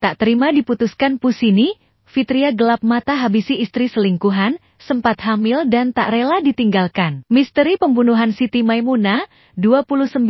Tak terima diputuskan Pusini, Fitria gelap mata habisi istri selingkuhan, sempat hamil dan tak rela ditinggalkan. Misteri pembunuhan Siti Maimuna, 29,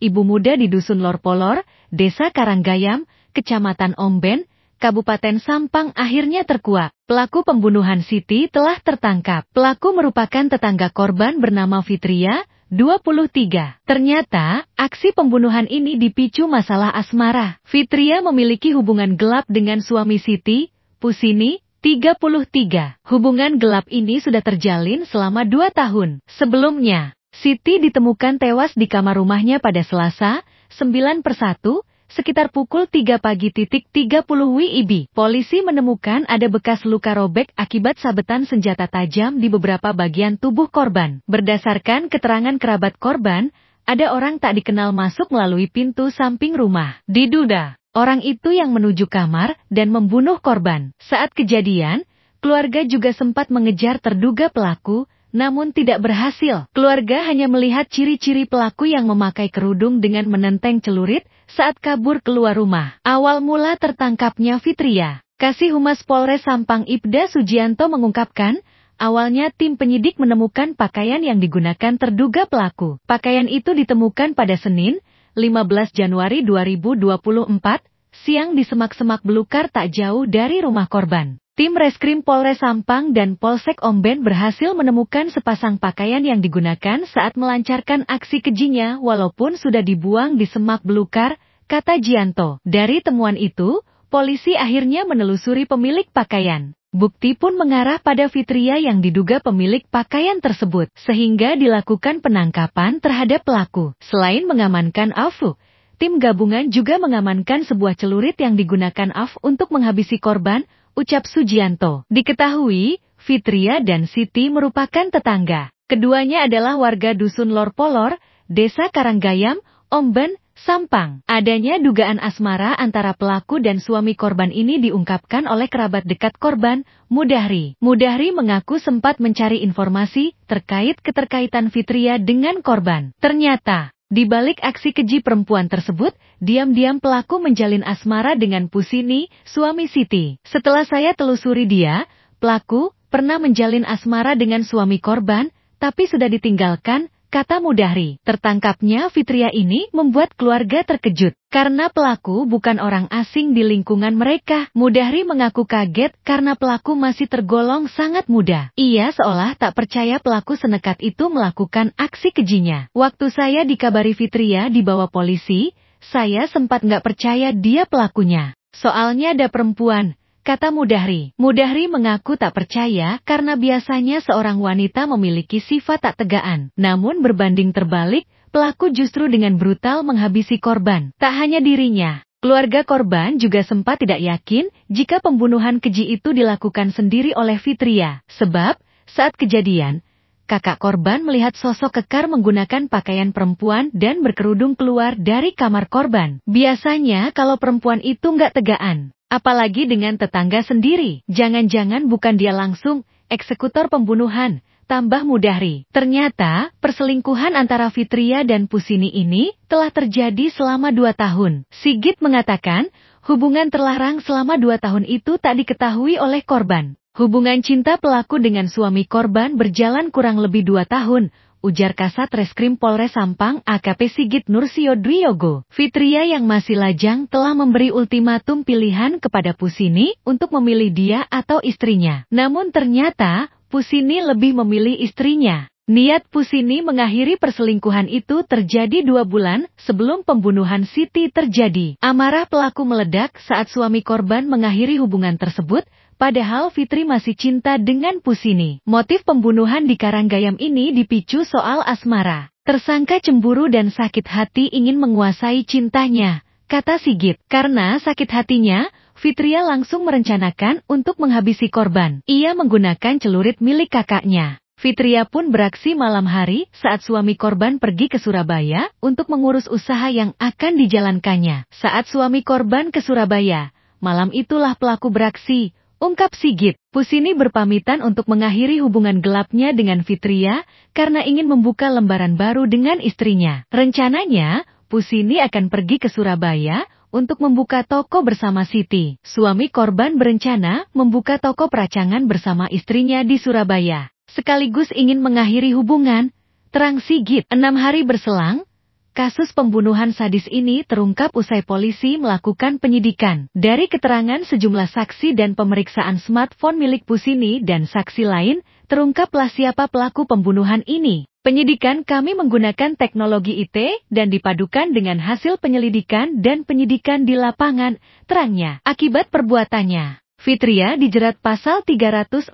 ibu muda di Dusun Lorpolor, Desa Karanggayam, Kecamatan Omben, Kabupaten Sampang akhirnya terkuak. Pelaku pembunuhan Siti telah tertangkap. Pelaku merupakan tetangga korban bernama Fitria, 23. Ternyata, aksi pembunuhan ini dipicu masalah asmara. Fitria memiliki hubungan gelap dengan suami Siti, Pusini, 33. Hubungan gelap ini sudah terjalin selama dua tahun. Sebelumnya, Siti ditemukan tewas di kamar rumahnya pada Selasa, 9 persatu, Sekitar pukul 3 pagi titik 30 WIB, polisi menemukan ada bekas luka robek akibat sabetan senjata tajam di beberapa bagian tubuh korban. Berdasarkan keterangan kerabat korban, ada orang tak dikenal masuk melalui pintu samping rumah. Diduga, orang itu yang menuju kamar dan membunuh korban. Saat kejadian, keluarga juga sempat mengejar terduga pelaku namun tidak berhasil. Keluarga hanya melihat ciri-ciri pelaku yang memakai kerudung dengan menenteng celurit saat kabur keluar rumah. Awal mula tertangkapnya Fitria. Kasih Humas Polres Sampang Ibda Sujianto mengungkapkan, awalnya tim penyidik menemukan pakaian yang digunakan terduga pelaku. Pakaian itu ditemukan pada Senin, 15 Januari 2024, siang di semak-semak belukar tak jauh dari rumah korban. Tim Reskrim Polres Sampang dan Polsek Omben berhasil menemukan sepasang pakaian yang digunakan saat melancarkan aksi kejinya walaupun sudah dibuang di semak belukar, kata Jianto. Dari temuan itu, polisi akhirnya menelusuri pemilik pakaian. Bukti pun mengarah pada Fitria yang diduga pemilik pakaian tersebut, sehingga dilakukan penangkapan terhadap pelaku. Selain mengamankan Afu, tim gabungan juga mengamankan sebuah celurit yang digunakan Af untuk menghabisi korban, ucap Sujianto. Diketahui, Fitria dan Siti merupakan tetangga. Keduanya adalah warga Dusun Lor Polor, Desa Karanggayam, Omben, Sampang. Adanya dugaan asmara antara pelaku dan suami korban ini diungkapkan oleh kerabat dekat korban, Mudahri. Mudahri mengaku sempat mencari informasi terkait keterkaitan Fitria dengan korban. Ternyata, di balik aksi keji perempuan tersebut, diam-diam pelaku menjalin asmara dengan Pusini, suami Siti. Setelah saya telusuri dia, pelaku pernah menjalin asmara dengan suami korban, tapi sudah ditinggalkan kata Mudahri. Tertangkapnya Fitria ini membuat keluarga terkejut, karena pelaku bukan orang asing di lingkungan mereka. Mudahri mengaku kaget karena pelaku masih tergolong sangat muda. Ia seolah tak percaya pelaku senekat itu melakukan aksi kejinya. Waktu saya dikabari Fitria dibawa polisi, saya sempat nggak percaya dia pelakunya. Soalnya ada perempuan, kata Mudahri. Mudahri mengaku tak percaya karena biasanya seorang wanita memiliki sifat tak tegaan. Namun berbanding terbalik, pelaku justru dengan brutal menghabisi korban. Tak hanya dirinya, Keluarga korban juga sempat tidak yakin jika pembunuhan keji itu dilakukan sendiri oleh Fitria, sebab saat kejadian, kakak korban melihat sosok kekar menggunakan pakaian perempuan dan berkerudung keluar dari kamar korban. Biasanya kalau perempuan itu nggak tegaan, apalagi dengan tetangga sendiri. Jangan-jangan bukan dia langsung, eksekutor pembunuhan, tambah Mudahri. Ternyata, perselingkuhan antara Fitria dan Pusini ini telah terjadi selama dua tahun. Sigit mengatakan, hubungan terlarang selama dua tahun itu tak diketahui oleh korban. Hubungan cinta pelaku dengan suami korban berjalan kurang lebih dua tahun, ujar Kasat Reskrim Polres Sampang AKP Sigit Nursio Dwiyogo. Fitria yang masih lajang telah memberi ultimatum pilihan kepada Pusini untuk memilih dia atau istrinya. Namun ternyata, Pusini lebih memilih istrinya. Niat Pusini mengakhiri perselingkuhan itu terjadi dua bulan sebelum pembunuhan Siti terjadi. Amarah pelaku meledak saat suami korban mengakhiri hubungan tersebut Padahal Fitri masih cinta dengan Pusini. Motif pembunuhan di Karanggayam ini dipicu soal asmara. Tersangka cemburu dan sakit hati ingin menguasai cintanya, kata Sigit. Karena sakit hatinya, Fitria langsung merencanakan untuk menghabisi korban. Ia menggunakan celurit milik kakaknya. Fitria pun beraksi malam hari saat suami korban pergi ke Surabaya untuk mengurus usaha yang akan dijalankannya. Saat suami korban ke Surabaya, malam itulah pelaku beraksi Ungkap Sigit, Pusini berpamitan untuk mengakhiri hubungan gelapnya dengan Fitria karena ingin membuka lembaran baru dengan istrinya. Rencananya, Pusini akan pergi ke Surabaya untuk membuka toko bersama Siti. Suami korban berencana membuka toko peracangan bersama istrinya di Surabaya. Sekaligus ingin mengakhiri hubungan, terang Sigit. Enam hari berselang, Kasus pembunuhan sadis ini terungkap usai polisi melakukan penyidikan. Dari keterangan sejumlah saksi dan pemeriksaan smartphone milik Pusini dan saksi lain, terungkaplah siapa pelaku pembunuhan ini. Penyidikan kami menggunakan teknologi IT dan dipadukan dengan hasil penyelidikan dan penyidikan di lapangan, terangnya, akibat perbuatannya. Fitria dijerat pasal 340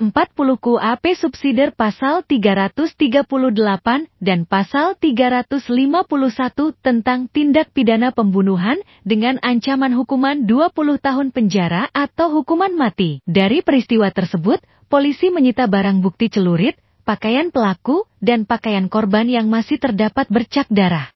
KUAP subsider pasal 338 dan pasal 351 tentang tindak pidana pembunuhan dengan ancaman hukuman 20 tahun penjara atau hukuman mati. Dari peristiwa tersebut, polisi menyita barang bukti celurit, pakaian pelaku, dan pakaian korban yang masih terdapat bercak darah.